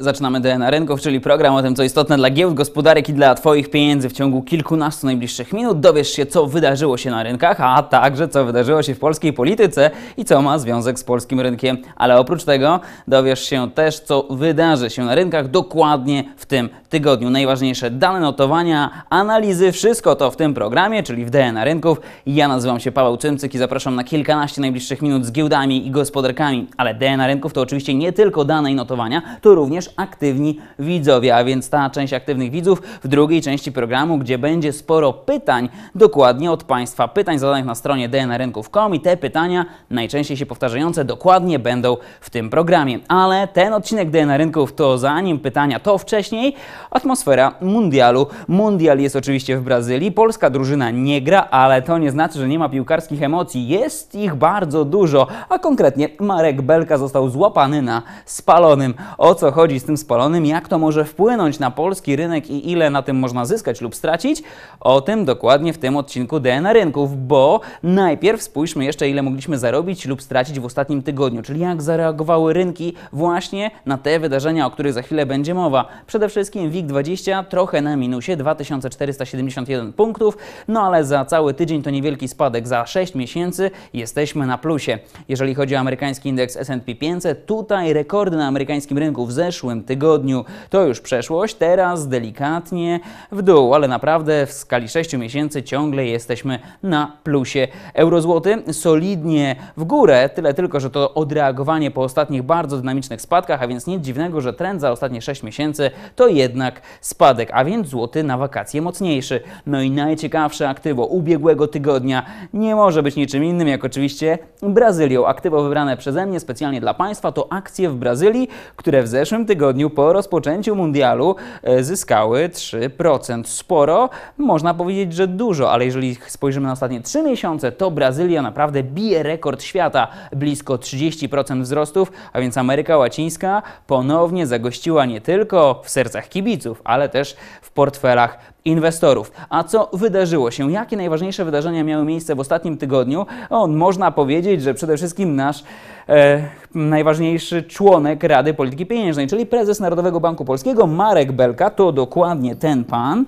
Zaczynamy DNA Rynków, czyli program o tym, co istotne dla giełd, gospodarek i dla Twoich pieniędzy. W ciągu kilkunastu najbliższych minut dowiesz się, co wydarzyło się na rynkach, a także co wydarzyło się w polskiej polityce i co ma związek z polskim rynkiem. Ale oprócz tego dowiesz się też, co wydarzy się na rynkach dokładnie w tym tygodniu. Najważniejsze dane notowania, analizy, wszystko to w tym programie, czyli w DNA Rynków. Ja nazywam się Paweł Czymcyk i zapraszam na kilkanaście najbliższych minut z giełdami i gospodarkami. Ale DNA Rynków to oczywiście nie tylko dane i notowania, to również również aktywni widzowie, a więc ta część aktywnych widzów w drugiej części programu, gdzie będzie sporo pytań dokładnie od Państwa, pytań zadanych na stronie dnrynków.com i te pytania najczęściej się powtarzające dokładnie będą w tym programie. Ale ten odcinek DNA Rynków to zanim pytania, to wcześniej atmosfera mundialu. Mundial jest oczywiście w Brazylii, polska drużyna nie gra, ale to nie znaczy, że nie ma piłkarskich emocji. Jest ich bardzo dużo, a konkretnie Marek Belka został złapany na spalonym. O co chodzi? z tym spalonym, jak to może wpłynąć na polski rynek i ile na tym można zyskać lub stracić, o tym dokładnie w tym odcinku DNA Rynków, bo najpierw spójrzmy jeszcze, ile mogliśmy zarobić lub stracić w ostatnim tygodniu, czyli jak zareagowały rynki właśnie na te wydarzenia, o których za chwilę będzie mowa. Przede wszystkim WIG20 trochę na minusie, 2471 punktów, no ale za cały tydzień to niewielki spadek, za 6 miesięcy jesteśmy na plusie. Jeżeli chodzi o amerykański indeks S&P 500, tutaj rekordy na amerykańskim rynku w zeszłym zeszłym tygodniu. To już przeszłość, teraz delikatnie w dół, ale naprawdę w skali 6 miesięcy ciągle jesteśmy na plusie. Eurozłoty solidnie w górę, tyle tylko, że to odreagowanie po ostatnich bardzo dynamicznych spadkach, a więc nic dziwnego, że trend za ostatnie 6 miesięcy to jednak spadek, a więc złoty na wakacje mocniejszy. No i najciekawsze aktywo ubiegłego tygodnia nie może być niczym innym jak oczywiście Brazylią. Aktywo wybrane przeze mnie specjalnie dla Państwa to akcje w Brazylii, które w zeszłym tygodniu tygodniu po rozpoczęciu mundialu e, zyskały 3%. Sporo, można powiedzieć, że dużo, ale jeżeli spojrzymy na ostatnie 3 miesiące, to Brazylia naprawdę bije rekord świata, blisko 30% wzrostów, a więc Ameryka Łacińska ponownie zagościła nie tylko w sercach kibiców, ale też w portfelach inwestorów. A co wydarzyło się? Jakie najważniejsze wydarzenia miały miejsce w ostatnim tygodniu? O, można powiedzieć, że przede wszystkim nasz e, najważniejszy członek Rady Polityki Pieniężnej, czyli prezes Narodowego Banku Polskiego Marek Belka, to dokładnie ten pan,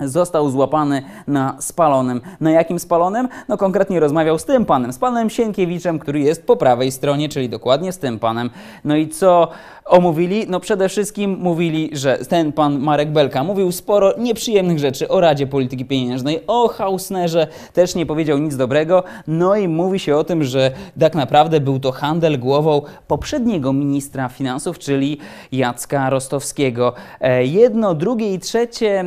został złapany na spalonym. Na jakim spalonym? No konkretnie rozmawiał z tym panem, z panem Sienkiewiczem, który jest po prawej stronie, czyli dokładnie z tym panem. No i co omówili? No przede wszystkim mówili, że ten pan Marek Belka mówił sporo nieprzyjemnych rzeczy o Radzie Polityki Pieniężnej, o Hausnerze, też nie powiedział nic dobrego. No i mówi się o tym, że tak naprawdę był to handel głową poprzedniego ministra finansów, czyli Jacka Rostowskiego. E, jedno, drugie i trzecie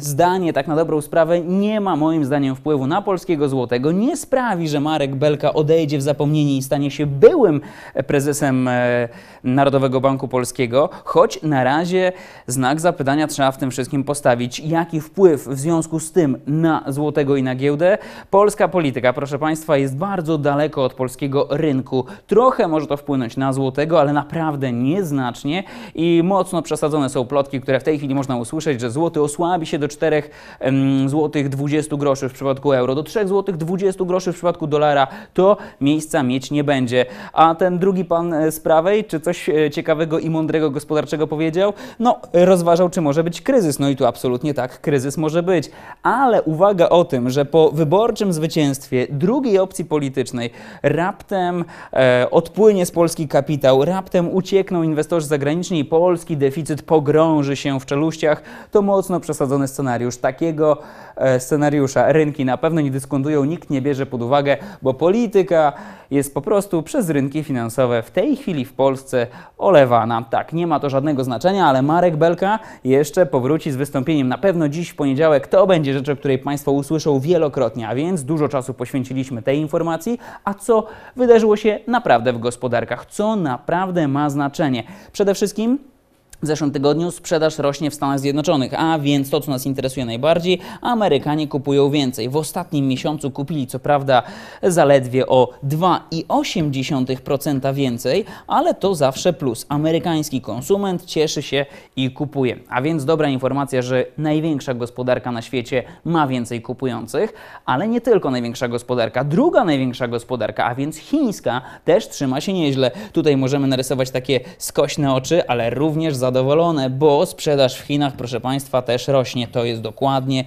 z mm, zdanie tak na dobrą sprawę nie ma moim zdaniem wpływu na polskiego złotego, nie sprawi, że Marek Belka odejdzie w zapomnienie i stanie się byłym e, prezesem e, Narodowego Banku Polskiego, choć na razie znak zapytania trzeba w tym wszystkim postawić. Jaki wpływ w związku z tym na złotego i na giełdę? Polska polityka, proszę Państwa, jest bardzo daleko od polskiego rynku. Trochę może to wpłynąć na złotego, ale naprawdę nieznacznie i mocno przesadzone są plotki, które w tej chwili można usłyszeć, że złoty osłabi się do 4 4,20 zł groszy w przypadku euro do 3,20 zł groszy w przypadku dolara, to miejsca mieć nie będzie. A ten drugi pan e, z prawej, czy coś e, ciekawego i mądrego gospodarczego powiedział? No, rozważał, czy może być kryzys. No i tu absolutnie tak, kryzys może być. Ale uwaga o tym, że po wyborczym zwycięstwie drugiej opcji politycznej raptem e, odpłynie z Polski kapitał, raptem uciekną inwestorzy zagraniczni i polski deficyt pogrąży się w czeluściach, to mocno przesadzony scenariusz scenariusz, takiego e, scenariusza rynki na pewno nie dyskontują, nikt nie bierze pod uwagę, bo polityka jest po prostu przez rynki finansowe w tej chwili w Polsce olewana. Tak, nie ma to żadnego znaczenia, ale Marek Belka jeszcze powróci z wystąpieniem. Na pewno dziś w poniedziałek to będzie rzecz, o której Państwo usłyszą wielokrotnie, a więc dużo czasu poświęciliśmy tej informacji, a co wydarzyło się naprawdę w gospodarkach, co naprawdę ma znaczenie. Przede wszystkim w zeszłym tygodniu sprzedaż rośnie w Stanach Zjednoczonych, a więc to, co nas interesuje najbardziej, Amerykanie kupują więcej. W ostatnim miesiącu kupili co prawda zaledwie o 2,8% więcej, ale to zawsze plus. Amerykański konsument cieszy się i kupuje. A więc dobra informacja, że największa gospodarka na świecie ma więcej kupujących, ale nie tylko największa gospodarka. Druga największa gospodarka, a więc chińska, też trzyma się nieźle. Tutaj możemy narysować takie skośne oczy, ale również za zadowolone, bo sprzedaż w Chinach, proszę Państwa, też rośnie. To jest dokładnie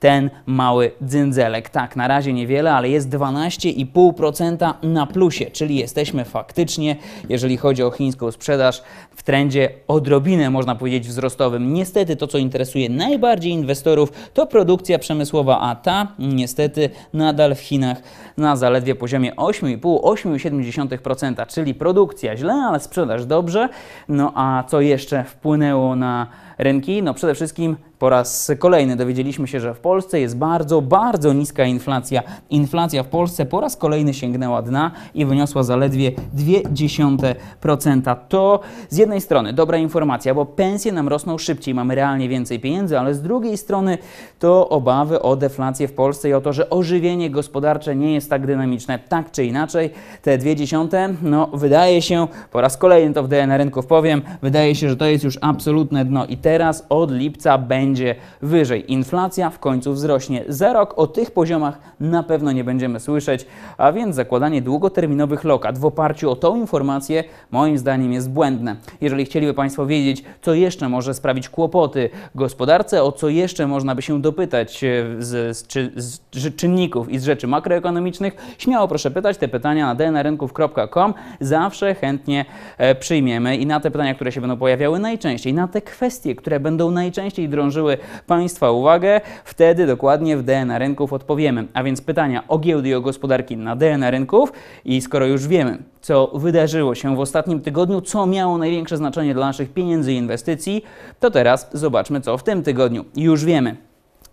ten mały dzyndzelek. Tak, na razie niewiele, ale jest 12,5% na plusie, czyli jesteśmy faktycznie, jeżeli chodzi o chińską sprzedaż, w trendzie odrobinę, można powiedzieć, wzrostowym. Niestety to, co interesuje najbardziej inwestorów, to produkcja przemysłowa, a ta niestety nadal w Chinach na zaledwie poziomie 8,5-8,7%, czyli produkcja źle, ale sprzedaż dobrze. No a co jeszcze wpłynęło na rynki? No przede wszystkim po raz kolejny dowiedzieliśmy się, że w Polsce jest bardzo, bardzo niska inflacja. Inflacja w Polsce po raz kolejny sięgnęła dna i wyniosła zaledwie 0,2%. To z jednej strony dobra informacja, bo pensje nam rosną szybciej, mamy realnie więcej pieniędzy, ale z drugiej strony to obawy o deflację w Polsce i o to, że ożywienie gospodarcze nie jest tak dynamiczne. Tak czy inaczej, te 0,2% no wydaje się, po raz kolejny to w DNA rynków powiem, wydaje się, że to jest już absolutne dno i teraz od lipca będzie wyżej. Inflacja w końcu wzrośnie. Za rok o tych poziomach na pewno nie będziemy słyszeć, a więc zakładanie długoterminowych lokat w oparciu o tą informację moim zdaniem jest błędne. Jeżeli chcieliby Państwo wiedzieć, co jeszcze może sprawić kłopoty gospodarce, o co jeszcze można by się dopytać e, z, z, czy, z czynników i z rzeczy makroekonomicznych, śmiało proszę pytać te pytania na dnrynków.com. Zawsze chętnie e, przyjmiemy i na te pytania, które się będą pojawiały najczęściej, na te kwestie, które będą najczęściej drążyły Państwa uwagę, wtedy dokładnie w DNA rynków odpowiemy. A więc pytania o giełdy i o gospodarki na DNA rynków i skoro już wiemy, co wydarzyło się w ostatnim tygodniu, co miało największe znaczenie dla naszych pieniędzy i inwestycji, to teraz zobaczmy, co w tym tygodniu. Już wiemy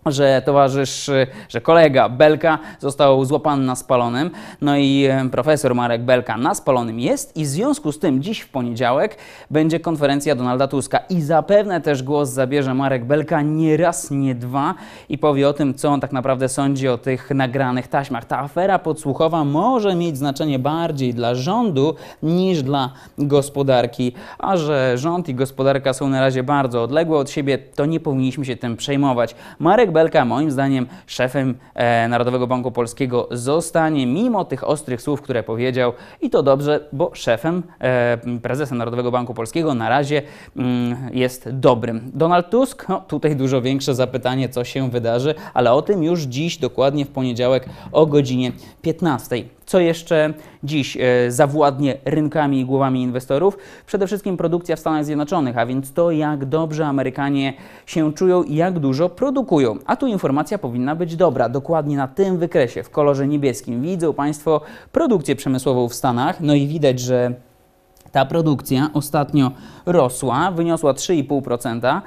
że towarzysz, że kolega Belka został złapany na spalonym. No i e, profesor Marek Belka na spalonym jest i w związku z tym dziś w poniedziałek będzie konferencja Donalda Tuska i zapewne też głos zabierze Marek Belka nie raz, nie dwa i powie o tym, co on tak naprawdę sądzi o tych nagranych taśmach. Ta afera podsłuchowa może mieć znaczenie bardziej dla rządu niż dla gospodarki, a że rząd i gospodarka są na razie bardzo odległe od siebie, to nie powinniśmy się tym przejmować. Marek Belka moim zdaniem szefem e, Narodowego Banku Polskiego zostanie, mimo tych ostrych słów, które powiedział i to dobrze, bo szefem, e, Prezesa Narodowego Banku Polskiego na razie mm, jest dobrym. Donald Tusk, no tutaj dużo większe zapytanie, co się wydarzy, ale o tym już dziś, dokładnie w poniedziałek o godzinie 15. Co jeszcze dziś e, zawładnie rynkami i głowami inwestorów? Przede wszystkim produkcja w Stanach Zjednoczonych, a więc to, jak dobrze Amerykanie się czują i jak dużo produkują. A tu informacja powinna być dobra. Dokładnie na tym wykresie, w kolorze niebieskim, widzą Państwo produkcję przemysłową w Stanach. No i widać, że ta produkcja ostatnio rosła, wyniosła 3,5%.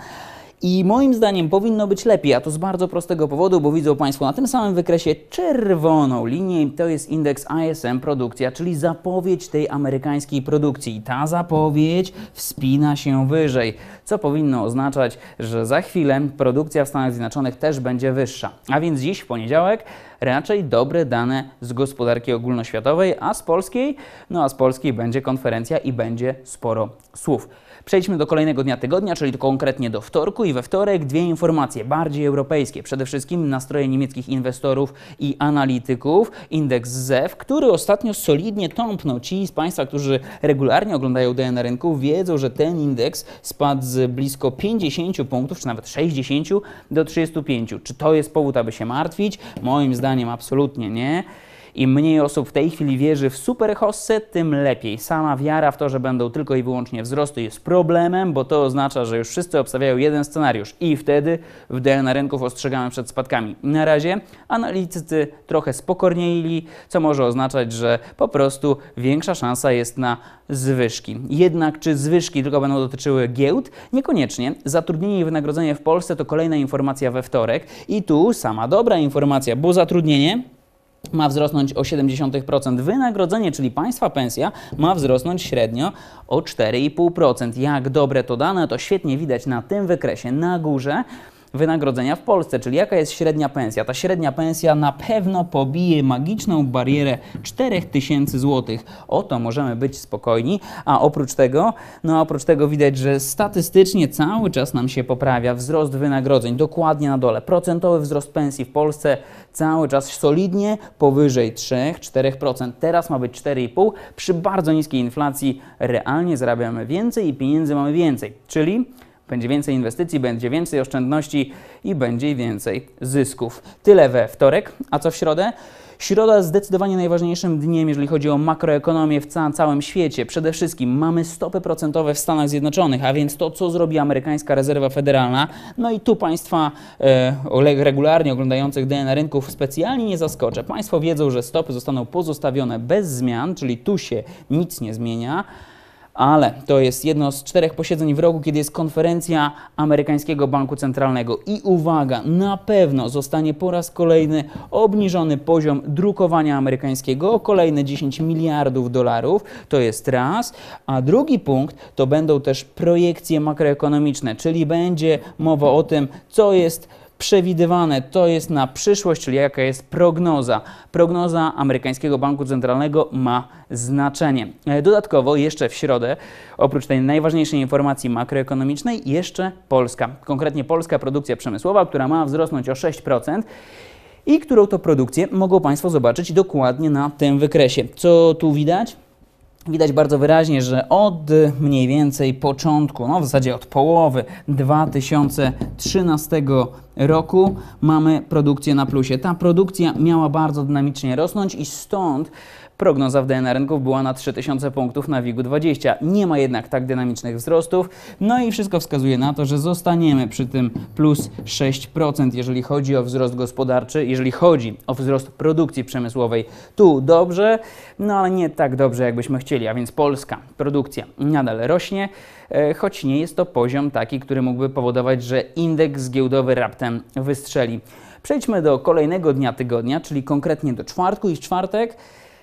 I moim zdaniem powinno być lepiej, a to z bardzo prostego powodu, bo widzą Państwo na tym samym wykresie czerwoną linię to jest indeks ISM produkcja, czyli zapowiedź tej amerykańskiej produkcji. I ta zapowiedź wspina się wyżej, co powinno oznaczać, że za chwilę produkcja w Stanach Zjednoczonych też będzie wyższa. A więc dziś w poniedziałek raczej dobre dane z gospodarki ogólnoświatowej, a z polskiej, no a z polskiej będzie konferencja i będzie sporo słów. Przejdźmy do kolejnego dnia tygodnia, czyli konkretnie do wtorku i we wtorek dwie informacje bardziej europejskie. Przede wszystkim nastroje niemieckich inwestorów i analityków. Indeks ZEW, który ostatnio solidnie tąpnął. Ci z Państwa, którzy regularnie oglądają DNA rynku, wiedzą, że ten indeks spadł z blisko 50 punktów, czy nawet 60 do 35. Czy to jest powód, aby się martwić? Moim zdaniem zdaniem absolutnie nie. Im mniej osób w tej chwili wierzy w superhossę, tym lepiej. Sama wiara w to, że będą tylko i wyłącznie wzrosty jest problemem, bo to oznacza, że już wszyscy obstawiają jeden scenariusz i wtedy w DNA rynków ostrzegamy przed spadkami. Na razie analitycy trochę spokornieli, co może oznaczać, że po prostu większa szansa jest na zwyżki. Jednak czy zwyżki tylko będą dotyczyły giełd? Niekoniecznie. Zatrudnienie i wynagrodzenie w Polsce to kolejna informacja we wtorek i tu sama dobra informacja, bo zatrudnienie ma wzrosnąć o 0,7%. Wynagrodzenie, czyli państwa pensja, ma wzrosnąć średnio o 4,5%. Jak dobre to dane, to świetnie widać na tym wykresie na górze wynagrodzenia w Polsce, czyli jaka jest średnia pensja. Ta średnia pensja na pewno pobije magiczną barierę 4000 zł. O to możemy być spokojni, a oprócz tego, no oprócz tego widać, że statystycznie cały czas nam się poprawia wzrost wynagrodzeń, dokładnie na dole. Procentowy wzrost pensji w Polsce cały czas solidnie powyżej 3-4%. Teraz ma być 4,5. Przy bardzo niskiej inflacji realnie zarabiamy więcej i pieniędzy mamy więcej. Czyli będzie więcej inwestycji, będzie więcej oszczędności i będzie więcej zysków. Tyle we wtorek, a co w środę? Środa zdecydowanie najważniejszym dniem, jeżeli chodzi o makroekonomię w ca całym świecie. Przede wszystkim mamy stopy procentowe w Stanach Zjednoczonych, a więc to, co zrobi amerykańska rezerwa federalna. No i tu państwa e, regularnie oglądających DNA rynków specjalnie nie zaskoczę. Państwo wiedzą, że stopy zostaną pozostawione bez zmian, czyli tu się nic nie zmienia ale to jest jedno z czterech posiedzeń w roku, kiedy jest konferencja amerykańskiego banku centralnego. I uwaga, na pewno zostanie po raz kolejny obniżony poziom drukowania amerykańskiego o kolejne 10 miliardów dolarów. To jest raz. A drugi punkt to będą też projekcje makroekonomiczne, czyli będzie mowa o tym, co jest przewidywane, to jest na przyszłość, czyli jaka jest prognoza. Prognoza amerykańskiego banku centralnego ma znaczenie. E, dodatkowo jeszcze w środę, oprócz tej najważniejszej informacji makroekonomicznej, jeszcze Polska. Konkretnie polska produkcja przemysłowa, która ma wzrosnąć o 6% i którą to produkcję mogą Państwo zobaczyć dokładnie na tym wykresie. Co tu widać? Widać bardzo wyraźnie, że od mniej więcej początku, no w zasadzie od połowy 2013 roku mamy produkcję na plusie. Ta produkcja miała bardzo dynamicznie rosnąć i stąd Prognoza w DNA rynków była na 3000 punktów na WIG-20. Nie ma jednak tak dynamicznych wzrostów. No i wszystko wskazuje na to, że zostaniemy przy tym plus 6%, jeżeli chodzi o wzrost gospodarczy, jeżeli chodzi o wzrost produkcji przemysłowej. Tu dobrze, no ale nie tak dobrze, jakbyśmy chcieli, a więc polska produkcja nadal rośnie, e, choć nie jest to poziom taki, który mógłby powodować, że indeks giełdowy raptem wystrzeli. Przejdźmy do kolejnego dnia tygodnia, czyli konkretnie do czwartku i w czwartek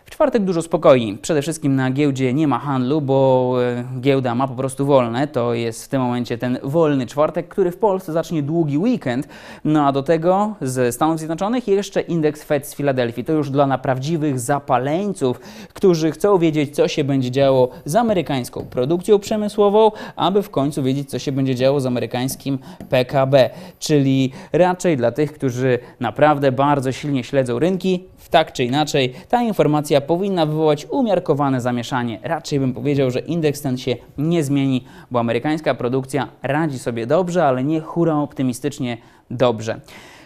w czwartek dużo spokojniej. Przede wszystkim na giełdzie nie ma handlu, bo e, giełda ma po prostu wolne. To jest w tym momencie ten wolny czwartek, który w Polsce zacznie długi weekend. No a do tego ze Stanów Zjednoczonych jeszcze indeks FED z Filadelfii. To już dla naprawdę zapaleńców, którzy chcą wiedzieć, co się będzie działo z amerykańską produkcją przemysłową, aby w końcu wiedzieć, co się będzie działo z amerykańskim PKB. Czyli raczej dla tych, którzy naprawdę bardzo silnie śledzą rynki, tak czy inaczej, ta informacja powinna wywołać umiarkowane zamieszanie. Raczej bym powiedział, że indeks ten się nie zmieni, bo amerykańska produkcja radzi sobie dobrze, ale nie hura optymistycznie dobrze.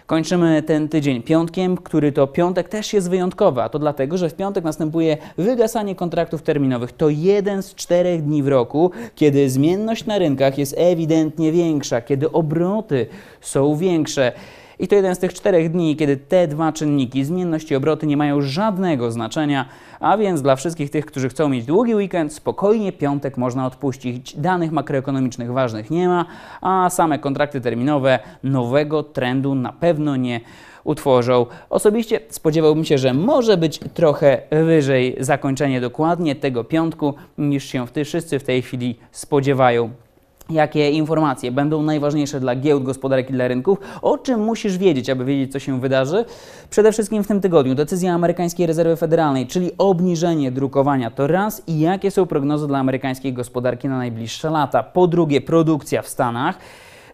Kończymy ten tydzień piątkiem, który to piątek też jest wyjątkowy, a to dlatego, że w piątek następuje wygasanie kontraktów terminowych. To jeden z czterech dni w roku, kiedy zmienność na rynkach jest ewidentnie większa, kiedy obroty są większe. I to jeden z tych czterech dni, kiedy te dwa czynniki, zmienność i obroty, nie mają żadnego znaczenia, a więc dla wszystkich tych, którzy chcą mieć długi weekend, spokojnie piątek można odpuścić. Danych makroekonomicznych ważnych nie ma, a same kontrakty terminowe nowego trendu na pewno nie utworzą. Osobiście spodziewałbym się, że może być trochę wyżej zakończenie dokładnie tego piątku, niż się wszyscy w tej chwili spodziewają jakie informacje będą najważniejsze dla giełd, gospodarek i dla rynków, o czym musisz wiedzieć, aby wiedzieć, co się wydarzy. Przede wszystkim w tym tygodniu decyzja amerykańskiej rezerwy federalnej, czyli obniżenie drukowania, to raz i jakie są prognozy dla amerykańskiej gospodarki na najbliższe lata. Po drugie, produkcja w Stanach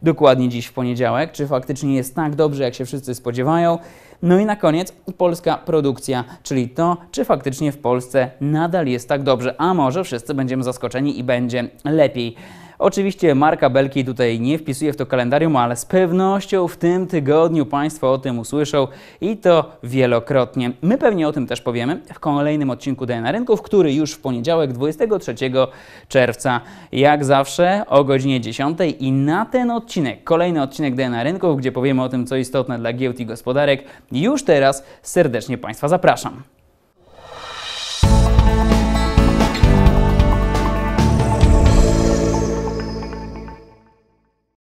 dokładnie dziś w poniedziałek, czy faktycznie jest tak dobrze, jak się wszyscy spodziewają. No i na koniec polska produkcja, czyli to, czy faktycznie w Polsce nadal jest tak dobrze, a może wszyscy będziemy zaskoczeni i będzie lepiej. Oczywiście Marka Belki tutaj nie wpisuje w to kalendarium, ale z pewnością w tym tygodniu Państwo o tym usłyszą i to wielokrotnie. My pewnie o tym też powiemy w kolejnym odcinku DNA Rynków, który już w poniedziałek 23 czerwca, jak zawsze o godzinie 10 i na ten odcinek, kolejny odcinek DNA Rynków, gdzie powiemy o tym, co istotne dla giełd i gospodarek, już teraz serdecznie Państwa zapraszam.